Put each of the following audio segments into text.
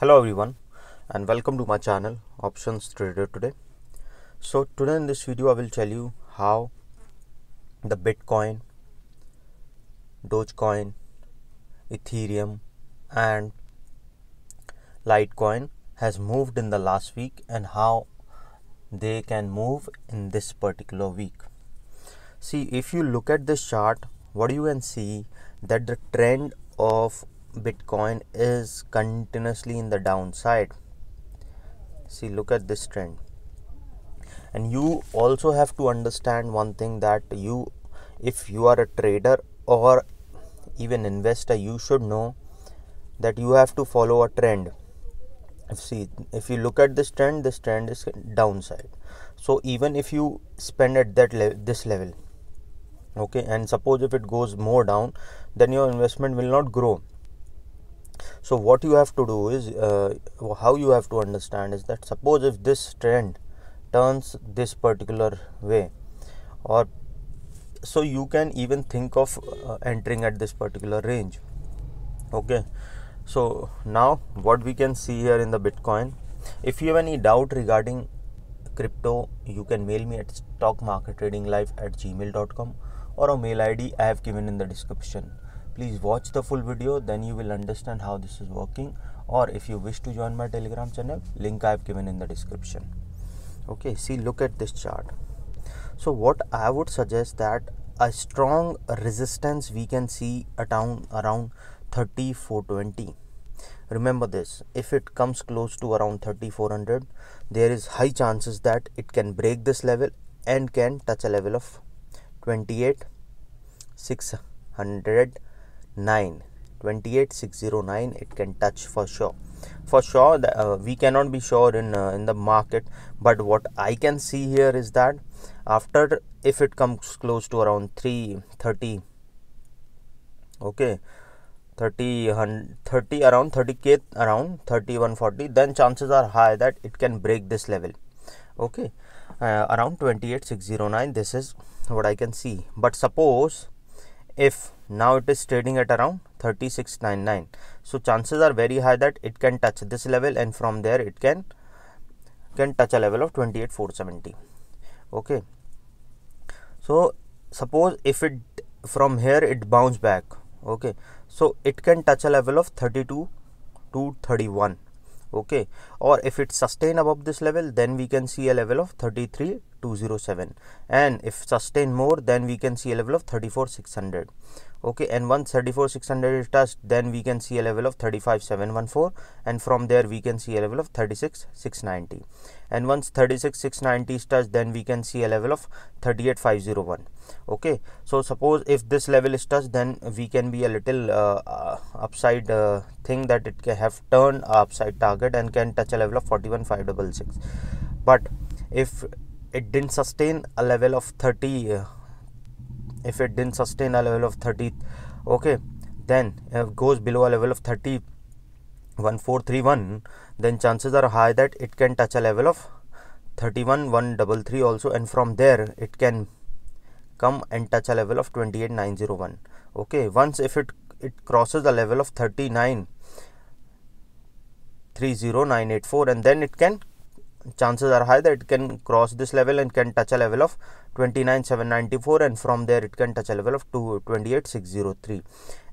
hello everyone and welcome to my channel options trader today so today in this video i will tell you how the bitcoin dogecoin ethereum and litecoin has moved in the last week and how they can move in this particular week see if you look at this chart what you can see that the trend of bitcoin is continuously in the downside see look at this trend and you also have to understand one thing that you if you are a trader or even investor you should know that you have to follow a trend if see if you look at this trend this trend is downside so even if you spend at that le- this level okay and suppose if it goes more down then your investment will not grow so what you have to do is uh, how you have to understand is that suppose if this trend turns this particular way or so you can even think of uh, entering at this particular range okay so now what we can see here in the bitcoin if you have any doubt regarding crypto you can mail me at stockmarkettradinglife at gmail.com or a mail id i have given in the description please watch the full video then you will understand how this is working or if you wish to join my telegram channel link i have given in the description okay see look at this chart so what i would suggest that a strong resistance we can see around 3420 remember this if it comes close to around 3400 there is high chances that it can break this level and can touch a level of 28 600 9 28609 it can touch for sure for sure uh, we cannot be sure in uh, in the market but what i can see here is that after if it comes close to around 330 okay 30 30 around 30k around 3140 then chances are high that it can break this level okay uh, around 28609 this is what i can see but suppose if now it is trading at around 3699 so chances are very high that it can touch this level and from there it can can touch a level of 28470 okay so suppose if it from here it bounce back okay so it can touch a level of 32 to 31 okay or if it sustain above this level then we can see a level of 33207 and if sustain more then we can see a level of six hundred. okay and once thirty-four six hundred is touched then we can see a level of 35714 and from there we can see a level of thirty-six six ninety and once 36690 is touched then we can see a level of 38501 okay so suppose if this level is touched then we can be a little uh, uh upside uh, thing that it can have turned upside target and can touch a level of 41566 but if it didn't sustain a level of 30 uh, if it didn't sustain a level of 30 okay then uh, goes below a level of 30 1431 then chances are high that it can touch a level of 31133 also and from there it can come and touch a level of 28901 okay once if it it crosses the level of 39 30984 and then it can chances are high that it can cross this level and can touch a level of 29794 and from there it can touch a level of 228603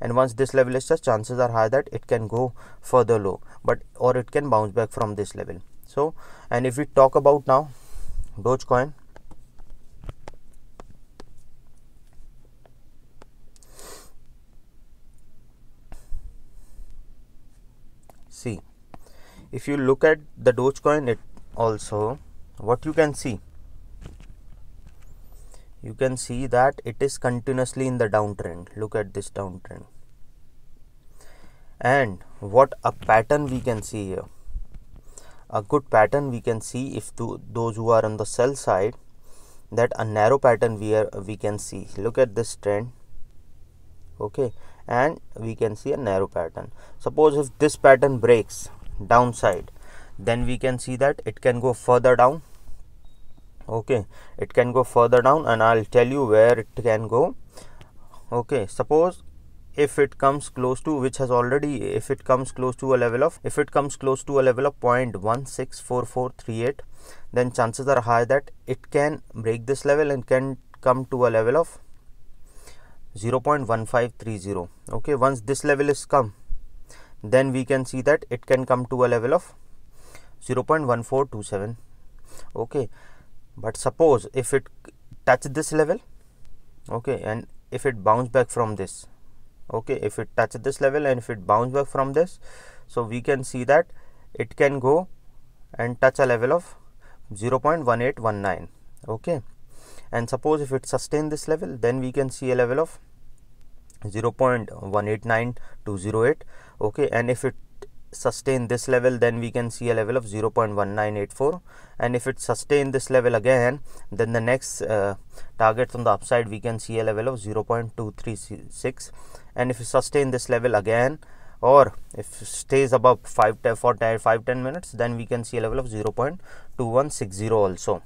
and once this level is touched chances are high that it can go further low but or it can bounce back from this level so and if we talk about now dogecoin see if you look at the dogecoin it also what you can see you can see that it is continuously in the downtrend look at this downtrend and what a pattern we can see here a good pattern we can see if to those who are on the sell side that a narrow pattern we are we can see look at this trend okay and we can see a narrow pattern suppose if this pattern breaks downside then we can see that it can go further down okay it can go further down and i'll tell you where it can go okay suppose if it comes close to which has already if it comes close to a level of if it comes close to a level of 0.164438 then chances are high that it can break this level and can come to a level of 0.1530 okay once this level is come then we can see that it can come to a level of 0.1427 okay but suppose if it touch this level okay and if it bounce back from this okay if it touch this level and if it bounce back from this so we can see that it can go and touch a level of 0.1819 okay and suppose if it sustain this level then we can see a level of 0.189208 okay and if it sustain this level then we can see a level of 0.1984 and if it sustain this level again then the next uh, targets on the upside we can see a level of 0.236 and if it sustain this level again or if it stays above 5 for 5 10 minutes then we can see a level of 0.2160 also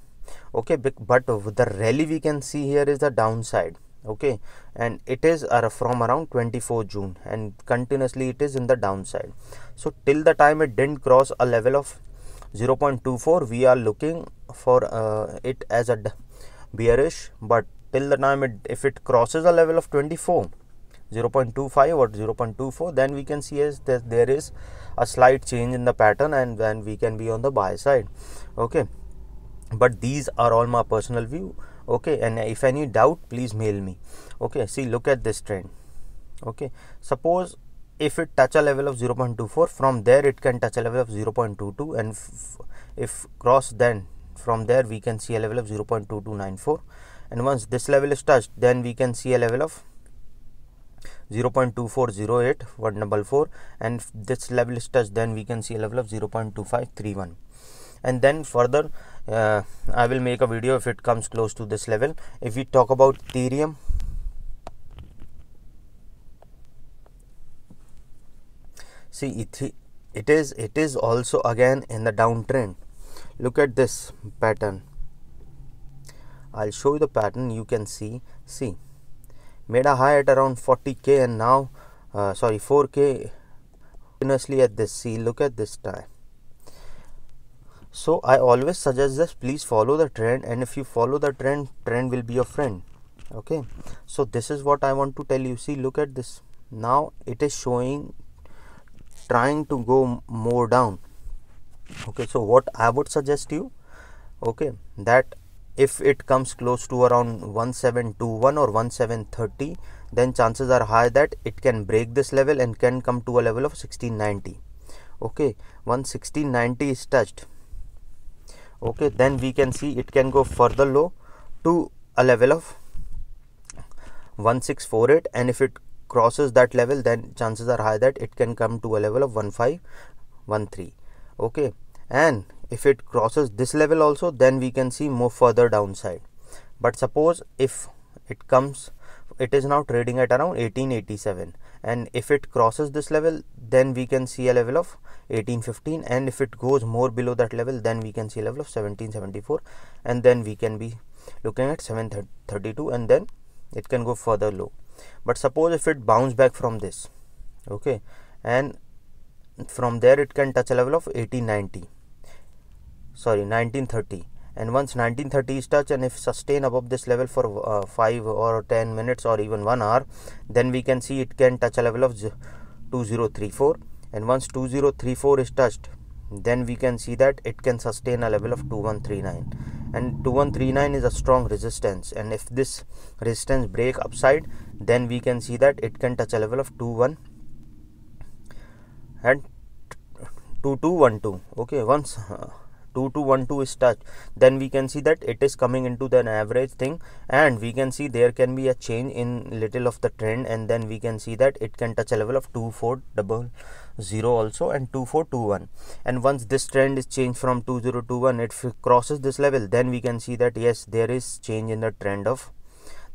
okay but the rally we can see here is the downside okay and it is from around 24 June and continuously it is in the downside so till the time it didn't cross a level of 0.24 we are looking for uh, it as a bearish but till the time it if it crosses a level of 24 0.25 or 0.24 then we can see as that there is a slight change in the pattern and then we can be on the buy side okay but these are all my personal view okay and if any doubt please mail me okay see look at this trend okay suppose if it touch a level of 0.24 from there it can touch a level of 0.22 and if cross then from there we can see a level of 0.2294 and once this level is touched then we can see a level of 0.2408 4 and this level is touched then we can see a level of 0.2531 and then further uh, I will make a video if it comes close to this level if we talk about Ethereum see it is it is also again in the downtrend look at this pattern I'll show you the pattern you can see see made a high at around 40k and now uh, sorry 4k continuously at this see look at this time so i always suggest this please follow the trend and if you follow the trend trend will be your friend okay so this is what i want to tell you see look at this now it is showing trying to go more down okay so what i would suggest you okay that if it comes close to around 1721 or 1730 then chances are high that it can break this level and can come to a level of 1690 okay 1690 is touched okay then we can see it can go further low to a level of 1648 and if it crosses that level then chances are high that it can come to a level of 1513 okay and if it crosses this level also then we can see more further downside but suppose if it comes it is now trading at around 1887 and if it crosses this level then we can see a level of 1815 and if it goes more below that level then we can see a level of 1774 and then we can be looking at 732 and then it can go further low but suppose if it bounce back from this okay and from there it can touch a level of 1890 sorry 1930 and once 1930 is touched and if sustained above this level for uh, 5 or 10 minutes or even 1 hour then we can see it can touch a level of 2034 and once 2034 is touched then we can see that it can sustain a level of 2139 and 2139 is a strong resistance and if this resistance break upside then we can see that it can touch a level of 21 and 2212 okay once uh, to 1 2 is touch, then we can see that it is coming into the average thing and we can see there can be a change in little of the trend and then we can see that it can touch a level of 2400 also and one, and once this trend is changed from one, it crosses this level then we can see that yes there is change in the trend of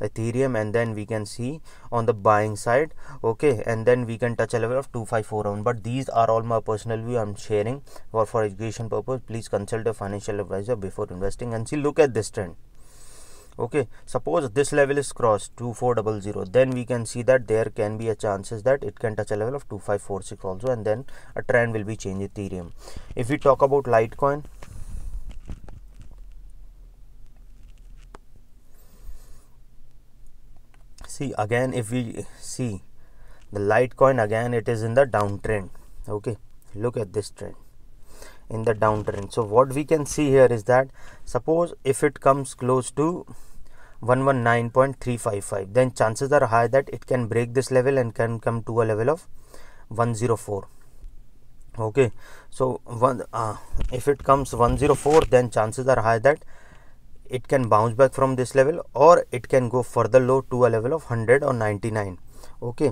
ethereum and then we can see on the buying side okay and then we can touch a level of 2541 but these are all my personal view i'm sharing or for education purpose please consult a financial advisor before investing and see look at this trend okay suppose this level is crossed 2400 then we can see that there can be a chances that it can touch a level of 2546 also and then a trend will be changed ethereum if we talk about litecoin see again if we see the litecoin again it is in the downtrend okay look at this trend in the downtrend so what we can see here is that suppose if it comes close to 119.355 then chances are high that it can break this level and can come to a level of 104 okay so one uh, if it comes 104 then chances are high that it can bounce back from this level और it can go further low to a level of hundred और ninety nine okay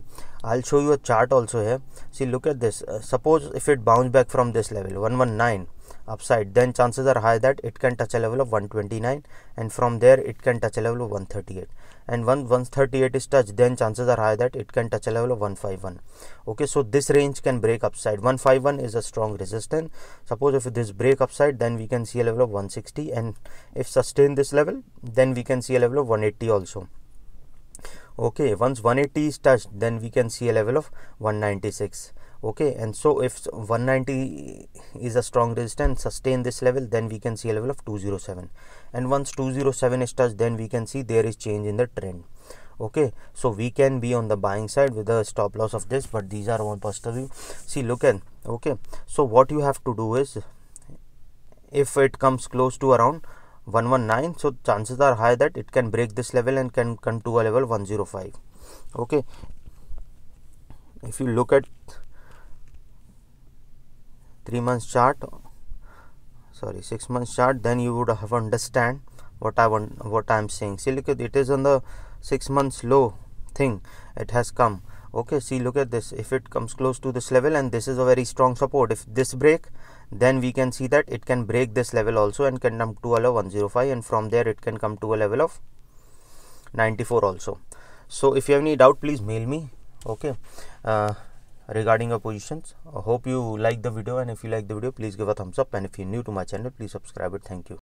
I show you a chart also है see look at this suppose if it bounce back from this level one one nine upside then chances are high that it can touch a level of 129 and from there it can touch a level of 138 and when 138 is touched then chances are high that it can touch a level of 151 okay so this range can break upside 151 is a strong resistance suppose if this break upside then we can see a level of 160 and if sustain this level then we can see a level of 180 also okay once 180 is touched then we can see a level of 196 okay and so if 190 is a strong resistance sustain this level then we can see a level of 207 and once 207 is touched then we can see there is change in the trend okay so we can be on the buying side with the stop loss of this but these are one positive see look at okay so what you have to do is if it comes close to around 119 so chances are high that it can break this level and can come to a level 105 okay if you look at three months chart sorry six months chart then you would have understand what i want what i'm saying see look at it is on the six months low thing it has come okay see look at this if it comes close to this level and this is a very strong support if this break then we can see that it can break this level also and can come to a level 105 and from there it can come to a level of 94 also so if you have any doubt please mail me okay uh, regarding your positions i hope you like the video and if you like the video please give a thumbs up and if you're new to my channel please subscribe it thank you